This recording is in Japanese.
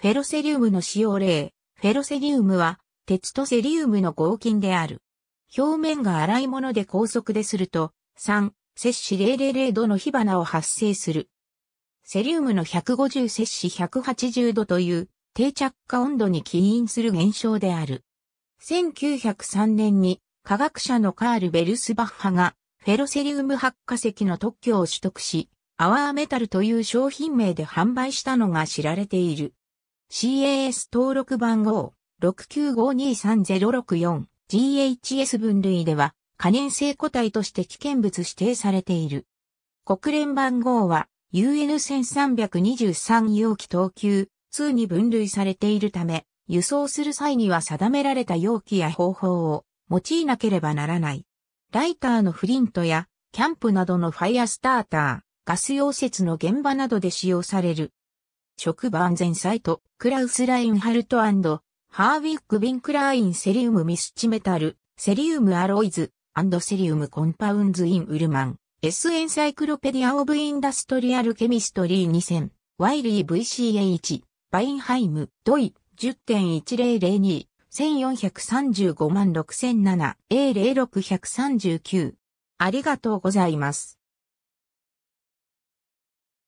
フェロセリウムの使用例、フェロセリウムは、鉄とセリウムの合金である。表面が粗いもので高速ですると、3、摂氏000度の火花を発生する。セリウムの150摂氏180度という定着化温度に起因する現象である。1903年に科学者のカール・ベルスバッハがフェロセリウム発火石の特許を取得し、アワーメタルという商品名で販売したのが知られている。CAS 登録番号 69523064GHS 分類では可燃性個体として危険物指定されている。国連番号は UN1323 容器等級2に分類されているため、輸送する際には定められた容器や方法を用いなければならない。ライターのフリントやキャンプなどのファイアスターター、ガス溶接の現場などで使用される職場安全サイト、クラウス・ラインハルトハーウィック・ビンクライン・セリウム・ミスチメタル、セリウム・アロイズ、セリウム・コンパウンズ・イン・ウルマン、S・ エンサイクロペディア・オブ・インダストリアル・ケミストリー2000、ワイリー・ VCH、バインハイム、ドイ、10.1002、1435万 6007A0639。ありがとうございます。